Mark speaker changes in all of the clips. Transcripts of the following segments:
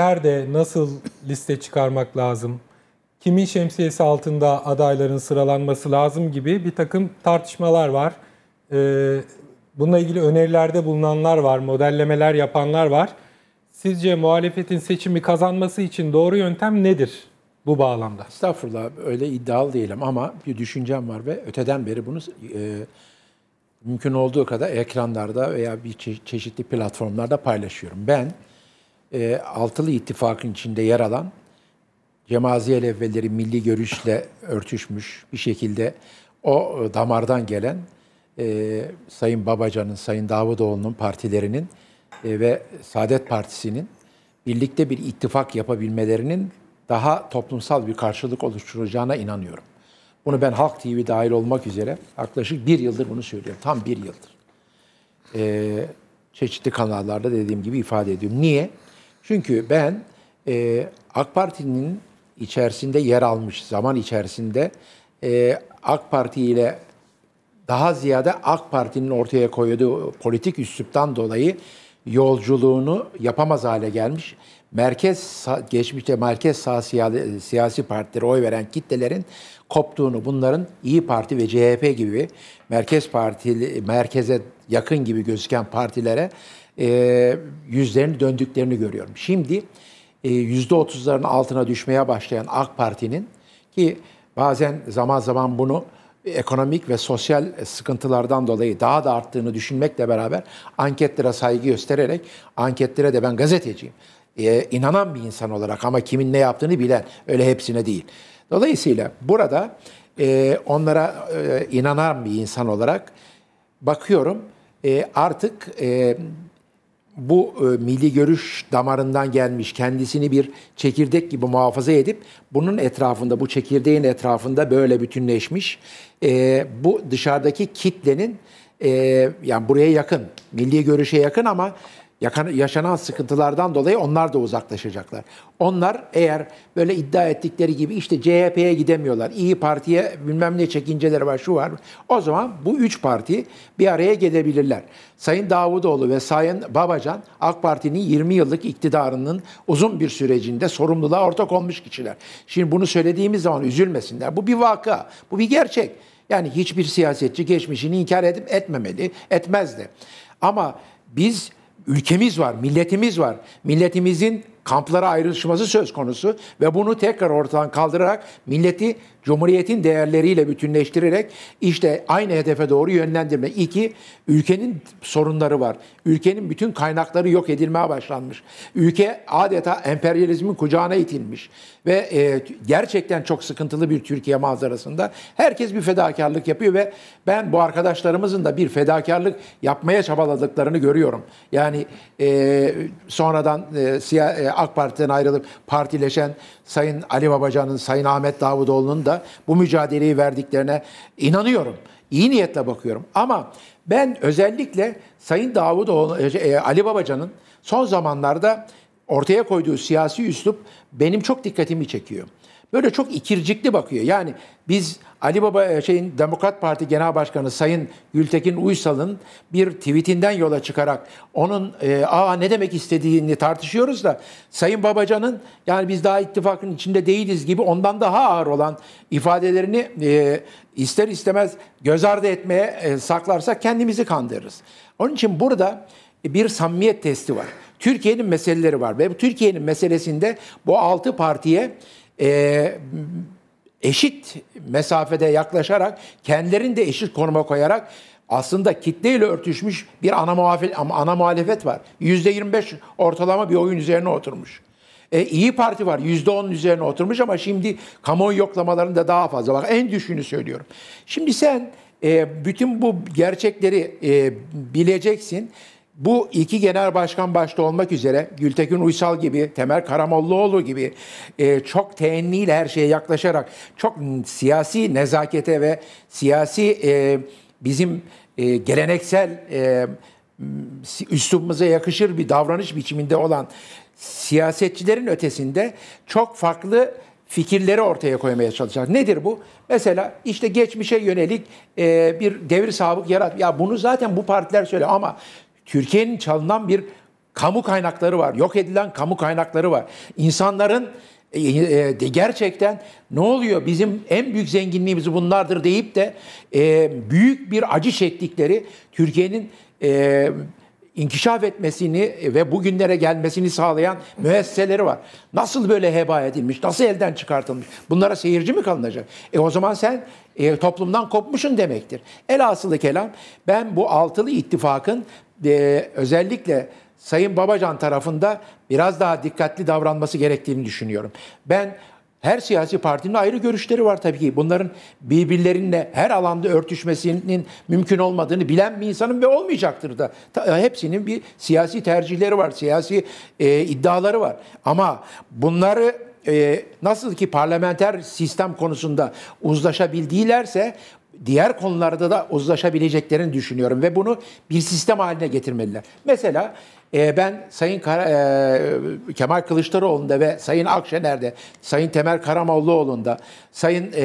Speaker 1: Nerede, nasıl liste çıkarmak lazım? Kimin şemsiyesi altında adayların sıralanması lazım gibi bir takım tartışmalar var. Ee, bununla ilgili önerilerde bulunanlar var, modellemeler yapanlar var. Sizce muhalefetin seçimi kazanması için doğru yöntem nedir bu bağlamda? Estağfurullah öyle iddialı değilim ama bir düşüncem var ve öteden beri bunu e, mümkün olduğu kadar ekranlarda veya bir çeşitli platformlarda paylaşıyorum. Ben e, Altılı ittifakın içinde yer alan Cemaziyel evvelleri milli görüşle örtüşmüş bir şekilde o e, damardan gelen e, Sayın Babacan'ın, Sayın Davutoğlu'nun partilerinin e, ve Saadet Partisi'nin birlikte bir ittifak yapabilmelerinin daha toplumsal bir karşılık oluşturacağına inanıyorum. Bunu ben Halk TV dahil olmak üzere yaklaşık bir yıldır bunu söylüyorum. Tam bir yıldır. Ee, çeşitli kanallarda dediğim gibi ifade ediyorum. Niye? Çünkü ben e, AK Parti'nin içerisinde yer almış zaman içerisinde e, AK Parti ile daha ziyade AK Parti'nin ortaya koyduğu politik üsluptan dolayı yolculuğunu yapamaz hale gelmiş. Merkez geçmişte merkez sağ siyasi partilere oy veren kitlelerin koptuğunu bunların İyi Parti ve CHP gibi merkez parti merkeze yakın gibi gözüken partilere e, yüzlerini döndüklerini görüyorum. Şimdi e, yüzde otuzların altına düşmeye başlayan AK Parti'nin ki bazen zaman zaman bunu ekonomik ve sosyal sıkıntılardan dolayı daha da arttığını düşünmekle beraber anketlere saygı göstererek anketlere de ben gazeteciyim. Ee, inanan bir insan olarak ama kimin ne yaptığını bilen öyle hepsine değil. Dolayısıyla burada e, onlara e, inanan bir insan olarak bakıyorum e, artık e, bu e, milli görüş damarından gelmiş kendisini bir çekirdek gibi muhafaza edip bunun etrafında bu çekirdeğin etrafında böyle bütünleşmiş e, bu dışarıdaki kitlenin e, yani buraya yakın milli görüşe yakın ama yaşanan sıkıntılardan dolayı onlar da uzaklaşacaklar. Onlar eğer böyle iddia ettikleri gibi işte CHP'ye gidemiyorlar, İyi Parti'ye bilmem ne çekinceleri var, şu var. O zaman bu üç parti bir araya gelebilirler. Sayın Davutoğlu ve Sayın Babacan AK Parti'nin 20 yıllık iktidarının uzun bir sürecinde sorumluluğa ortak olmuş kişiler. Şimdi bunu söylediğimiz zaman üzülmesinler. Bu bir vaka, bu bir gerçek. Yani hiçbir siyasetçi geçmişini inkar edip etmemeli, etmezdi. Ama biz ülkemiz var, milletimiz var. Milletimizin kamplara ayrışması söz konusu ve bunu tekrar ortadan kaldırarak milleti Cumhuriyetin değerleriyle bütünleştirerek işte aynı hedefe doğru yönlendirme. İki, ülkenin sorunları var. Ülkenin bütün kaynakları yok edilmeye başlanmış. Ülke adeta emperyalizmin kucağına itilmiş. Ve e, gerçekten çok sıkıntılı bir Türkiye manzarasında herkes bir fedakarlık yapıyor ve ben bu arkadaşlarımızın da bir fedakarlık yapmaya çabaladıklarını görüyorum. Yani e, sonradan e, siya, e, AK Parti'den ayrılıp partileşen Sayın Ali Babacan'ın, Sayın Ahmet Davutoğlu'nun da bu mücadeleyi verdiklerine inanıyorum. İyi niyetle bakıyorum ama ben özellikle Sayın Davutoğlu, e, şey, e, Ali Babacan'ın son zamanlarda ortaya koyduğu siyasi üslup benim çok dikkatimi çekiyor böyle çok ikircikli bakıyor. Yani biz Ali Baba e, şeyin Demokrat Parti Genel Başkanı Sayın Gültekin Uysal'ın bir tweetinden yola çıkarak onun e, aa ne demek istediğini tartışıyoruz da Sayın Babacan'ın yani biz daha ittifakın içinde değiliz gibi ondan daha ağır olan ifadelerini e, ister istemez göz ardı etmeye e, saklarsak kendimizi kandırırız. Onun için burada e, bir samimiyet testi var. Türkiye'nin meseleleri var ve Türkiye'nin meselesinde bu altı partiye e, eşit mesafede yaklaşarak kendilerini de eşit konuma koyarak aslında kitleyle örtüşmüş bir ana, muhafil, ana muhalefet var. yüzde %25 ortalama bir oyun üzerine oturmuş. E, İyi Parti var yüzde %10'un üzerine oturmuş ama şimdi kamuoyu yoklamalarında daha fazla. Bak en düşünü söylüyorum. Şimdi sen e, bütün bu gerçekleri e, bileceksin bu iki genel başkan başta olmak üzere Gültekin Uysal gibi, Temel Karamollaoğlu gibi e, çok teenniyle her şeye yaklaşarak çok siyasi nezakete ve siyasi e, bizim e, geleneksel e, üslubumuza yakışır bir davranış biçiminde olan siyasetçilerin ötesinde çok farklı fikirleri ortaya koymaya çalışacak. Nedir bu? Mesela işte geçmişe yönelik e, bir devir sabık yarat. Ya bunu zaten bu partiler söylüyor ama Türkiye'nin çalınan bir kamu kaynakları var. Yok edilen kamu kaynakları var. İnsanların e, e, de gerçekten ne oluyor bizim en büyük zenginliğimiz bunlardır deyip de e, büyük bir acı çektikleri Türkiye'nin e, inkişaf etmesini ve bugünlere gelmesini sağlayan müesseseleri var. Nasıl böyle heba edilmiş, nasıl elden çıkartılmış? Bunlara seyirci mi kalınacak? E o zaman sen e, toplumdan kopmuşun demektir. El asılı kelam ben bu altılı ittifakın e, özellikle Sayın Babacan tarafında biraz daha dikkatli davranması gerektiğini düşünüyorum. Ben her siyasi partinin ayrı görüşleri var tabii ki. Bunların birbirlerinle her alanda örtüşmesinin mümkün olmadığını bilen bir insanın ve olmayacaktır da. Hepsinin bir siyasi tercihleri var, siyasi e, iddiaları var. Ama bunları e, nasıl ki parlamenter sistem konusunda uzlaşabildilerse diğer konularda da uzlaşabileceklerini düşünüyorum ve bunu bir sistem haline getirmeliler. Mesela ee, ben Sayın Kara, e, Kemal Kılıçdaroğlu'nda ve Sayın Akşener'de, Sayın Temel Karamollaoğlu'nda, Sayın e,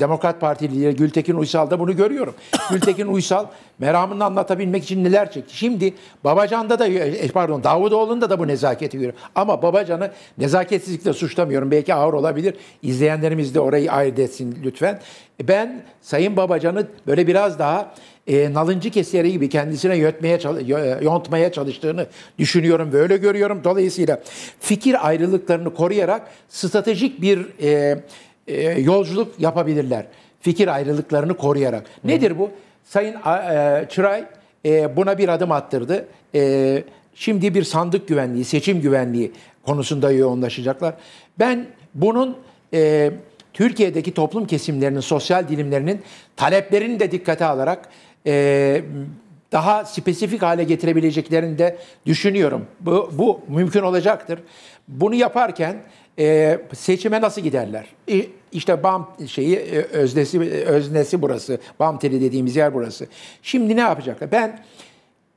Speaker 1: Demokrat Parti lideri Gültekin Uysal'da bunu görüyorum. Gültekin Uysal meramını anlatabilmek için neler çekti. Şimdi Babacan'da da e, pardon Davutoğlu'nda da bu nezaketi görüyorum. Ama Babacan'ı nezaketsizlikle suçlamıyorum. Belki ağır olabilir. İzleyenlerimiz de orayı ayırt etsin lütfen. Ben Sayın Babacan'ı böyle biraz daha e, nalıncı keseri gibi kendisine yöntmeye, e, yontmaya çalıştığını düşünüyorum ve öyle görüyorum. Dolayısıyla fikir ayrılıklarını koruyarak stratejik bir e, e, yolculuk yapabilirler. Fikir ayrılıklarını koruyarak. Hı. Nedir bu? Sayın e, Çıray e, buna bir adım attırdı. E, şimdi bir sandık güvenliği, seçim güvenliği konusunda yoğunlaşacaklar. Ben bunun e, Türkiye'deki toplum kesimlerinin, sosyal dilimlerinin taleplerini de dikkate alarak e, daha spesifik hale getirebileceklerini de düşünüyorum. Bu, bu mümkün olacaktır. Bunu yaparken e, seçime nasıl giderler? E, işte BAM şeyi e, öznesi öznesi burası. BAM teli dediğimiz yer burası. Şimdi ne yapacaklar? Ben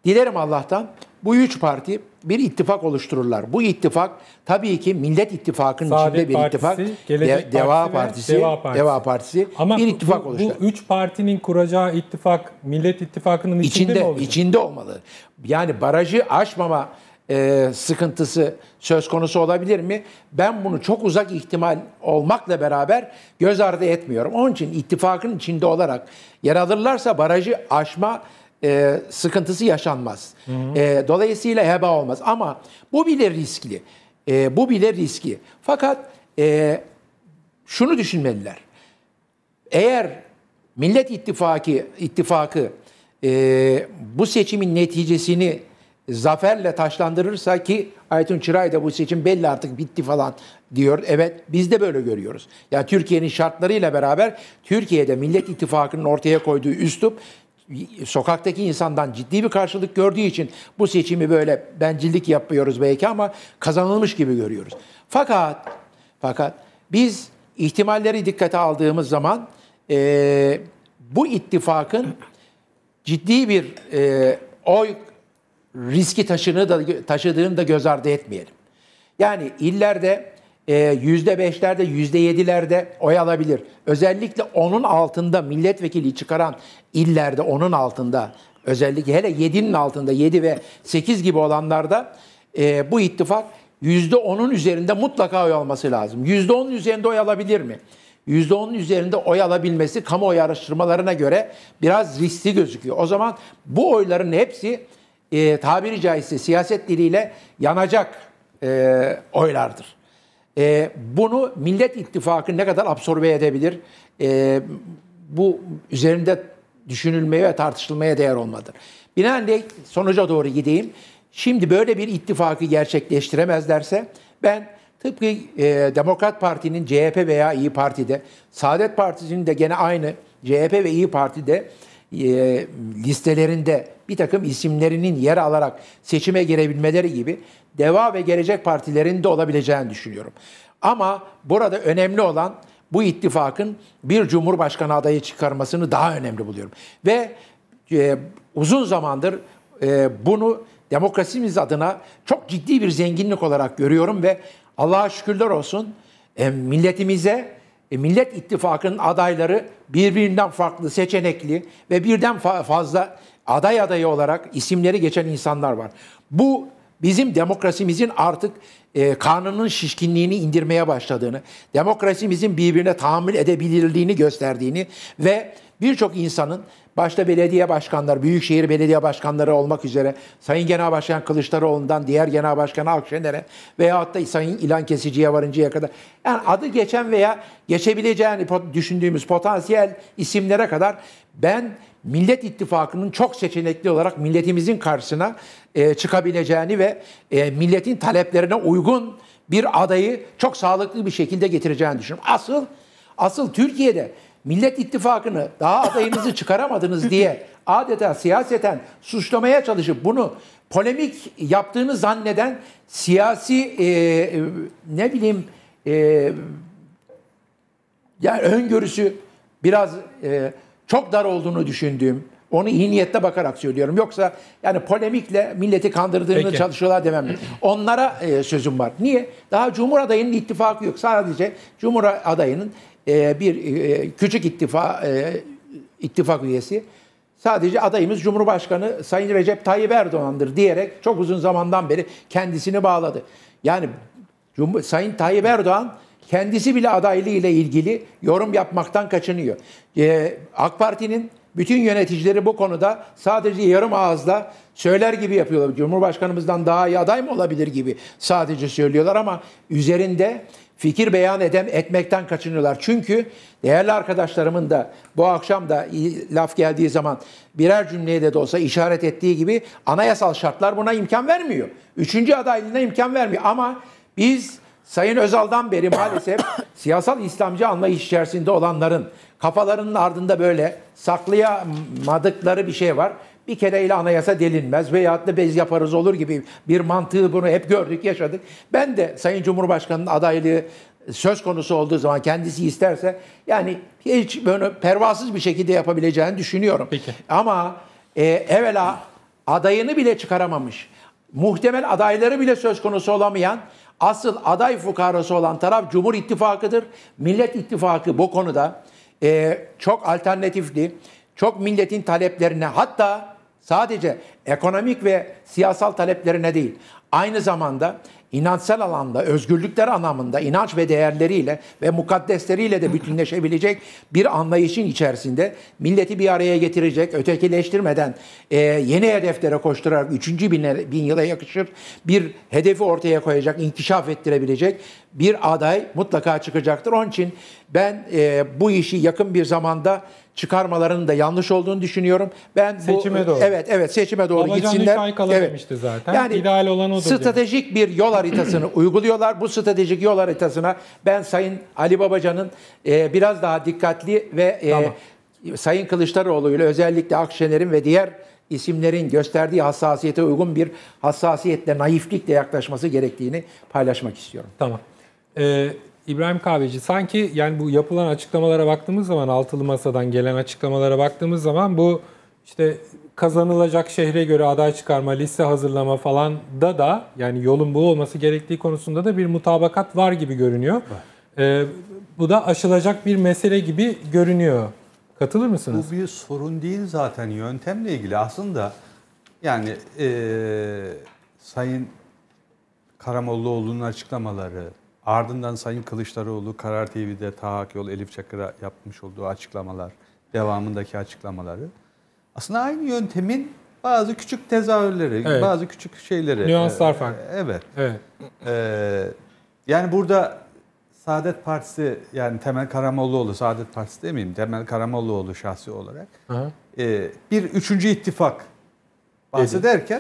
Speaker 1: dilerim Allah'tan bu üç parti bir ittifak oluştururlar. Bu ittifak tabii ki Millet İttifakı'nın Saadet içinde bir Partisi, ittifak. Gelecek De- Deva Partisi, Deva Partisi, Deva Partisi Ama bir ittifak bu, oluşturur. Bu üç partinin kuracağı ittifak Millet İttifakı'nın içinde, içinde mi olacak? İçinde olmalı. Yani barajı aşmama e, sıkıntısı söz konusu olabilir mi? Ben bunu çok uzak ihtimal olmakla beraber göz ardı etmiyorum. Onun için ittifakın içinde olarak yer alırlarsa barajı aşma e, sıkıntısı yaşanmaz. Hı hı. E, dolayısıyla heba olmaz. Ama bu bile riskli. E, bu bile riski. Fakat e, şunu düşünmeliler. Eğer Millet İttifakı, ittifakı e, bu seçimin neticesini zaferle taşlandırırsa ki Aytun Çıray da bu seçim belli artık bitti falan diyor. Evet biz de böyle görüyoruz. Ya yani Türkiye'nin şartlarıyla beraber Türkiye'de Millet İttifakı'nın ortaya koyduğu üslup sokaktaki insandan ciddi bir karşılık gördüğü için bu seçimi böyle bencillik yapıyoruz belki ama kazanılmış gibi görüyoruz. Fakat fakat biz ihtimalleri dikkate aldığımız zaman e, bu ittifakın ciddi bir e, oy riski taşını da, taşıdığını da göz ardı etmeyelim. Yani illerde %5'lerde, ee, %7'lerde oy alabilir. Özellikle onun altında milletvekili çıkaran illerde onun altında özellikle hele 7'nin altında 7 ve 8 gibi olanlarda e, bu ittifak %10'un üzerinde mutlaka oy alması lazım. %10'un üzerinde oy alabilir mi? %10'un üzerinde oy alabilmesi kamuoyu araştırmalarına göre biraz riskli gözüküyor. O zaman bu oyların hepsi e, tabiri caizse siyaset diliyle yanacak e, oylardır. E, bunu Millet İttifakı ne kadar absorbe edebilir? E, bu üzerinde düşünülmeye ve tartışılmaya değer olmadır. Binaenaleyh sonuca doğru gideyim. Şimdi böyle bir ittifakı gerçekleştiremezlerse ben tıpkı e, Demokrat Parti'nin CHP veya İyi Parti'de, Saadet Partisi'nin de gene aynı CHP ve İyi Parti'de ee, listelerinde bir takım isimlerinin yer alarak seçime girebilmeleri gibi Deva ve Gelecek partilerinde olabileceğini düşünüyorum. Ama burada önemli olan bu ittifakın bir cumhurbaşkanı adayı çıkarmasını daha önemli buluyorum. Ve e, uzun zamandır e, bunu demokrasimiz adına çok ciddi bir zenginlik olarak görüyorum ve Allah'a şükürler olsun e, milletimize e, Millet İttifakı'nın adayları birbirinden farklı, seçenekli ve birden fa- fazla aday adayı olarak isimleri geçen insanlar var. Bu bizim demokrasimizin artık e, kanının şişkinliğini indirmeye başladığını, demokrasimizin birbirine tahammül edebilirliğini gösterdiğini ve birçok insanın Başta belediye başkanları, büyükşehir belediye başkanları olmak üzere Sayın Genel Başkan Kılıçdaroğlu'ndan diğer Genel Başkan Akşener'e veya hatta Sayın İlan Kesici'ye varıncaya kadar yani adı geçen veya geçebileceğini hani düşündüğümüz potansiyel isimlere kadar ben Millet İttifakı'nın çok seçenekli olarak milletimizin karşısına e, çıkabileceğini ve e, milletin taleplerine uygun bir adayı çok sağlıklı bir şekilde getireceğini düşünüyorum. Asıl asıl Türkiye'de Millet İttifakı'nı daha adayınızı çıkaramadınız diye adeta siyaseten suçlamaya çalışıp bunu polemik yaptığını zanneden siyasi e, e ne bileyim e, yani öngörüsü biraz e, çok dar olduğunu düşündüğüm onu iyi niyette bakarak söylüyorum. Yoksa yani polemikle milleti kandırdığını Peki. çalışıyorlar demem. Onlara e, sözüm var. Niye? Daha Cumhur adayının ittifakı yok. Sadece Cumhur adayının e, bir e, küçük ittifa e, ittifak üyesi sadece adayımız Cumhurbaşkanı Sayın Recep Tayyip Erdoğan'dır diyerek çok uzun zamandan beri kendisini bağladı. Yani Sayın Tayyip Erdoğan kendisi bile adaylığı ile ilgili yorum yapmaktan kaçınıyor. AK Parti'nin bütün yöneticileri bu konuda sadece yarım ağızla söyler gibi yapıyorlar. Cumhurbaşkanımızdan daha iyi aday mı olabilir gibi sadece söylüyorlar ama üzerinde fikir beyan edem etmekten kaçınıyorlar. Çünkü değerli arkadaşlarımın da bu akşam da laf geldiği zaman birer cümleye de olsa işaret ettiği gibi anayasal şartlar buna imkan vermiyor. Üçüncü adaylığına imkan vermiyor ama biz Sayın Özal'dan beri maalesef siyasal İslamcı anlayış içerisinde olanların kafalarının ardında böyle saklayamadıkları bir şey var bir kereyle anayasa delinmez veyahut da bez yaparız olur gibi bir mantığı bunu hep gördük, yaşadık. Ben de Sayın Cumhurbaşkanı'nın adaylığı söz konusu olduğu zaman kendisi isterse yani hiç böyle pervasız bir şekilde yapabileceğini düşünüyorum. Peki. Ama e, evvela adayını bile çıkaramamış, muhtemel adayları bile söz konusu olamayan asıl aday fukarası olan taraf Cumhur İttifakı'dır. Millet İttifakı bu konuda e, çok alternatifli, çok milletin taleplerine hatta sadece ekonomik ve siyasal taleplerine değil, aynı zamanda inançsal alanda, özgürlükler anlamında, inanç ve değerleriyle ve mukaddesleriyle de bütünleşebilecek bir anlayışın içerisinde milleti bir araya getirecek, ötekileştirmeden e, yeni hedeflere koşturarak 3. Bin, bin yıla yakışır bir hedefi ortaya koyacak, inkişaf ettirebilecek bir aday mutlaka çıkacaktır. Onun için ben e, bu işi yakın bir zamanda çıkarmalarının da yanlış olduğunu düşünüyorum. Ben seçime doğru. Evet, evet seçime doğru Babacan gitsinler. Babacan 3 ay evet. demişti zaten. Yani ideal olan odur. Stratejik diyor. bir yol haritasını uyguluyorlar. Bu stratejik yol haritasına ben Sayın Ali Babacan'ın e, biraz daha dikkatli ve e, tamam. Sayın Kılıçdaroğlu ile özellikle Akşener'in ve diğer isimlerin gösterdiği hassasiyete uygun bir hassasiyetle, naiflikle yaklaşması gerektiğini paylaşmak istiyorum. Tamam. Ee, İbrahim Kahveci sanki yani bu yapılan açıklamalara baktığımız zaman altılı masadan gelen açıklamalara baktığımız zaman bu işte kazanılacak şehre göre aday çıkarma, liste hazırlama falan da da yani yolun bu olması gerektiği konusunda da bir mutabakat var gibi görünüyor. Ee, bu da aşılacak bir mesele gibi görünüyor. Katılır mısınız? Bu bir sorun değil zaten yöntemle ilgili. Aslında yani e, Sayın Karamollaoğlu'nun açıklamaları, Ardından Sayın Kılıçdaroğlu Karar TV'de Taha Yol Elif Çakır'a yapmış olduğu açıklamalar, devamındaki açıklamaları aslında aynı yöntemin bazı küçük tezahürleri, evet. bazı küçük şeyleri. Nüanslar e, farklı. Evet. evet. E, yani burada Saadet Partisi yani Temel Karamollaoğlu, Saadet Partisi demeyeyim, Temel Karamollaoğlu şahsi olarak e, bir üçüncü ittifak bahsederken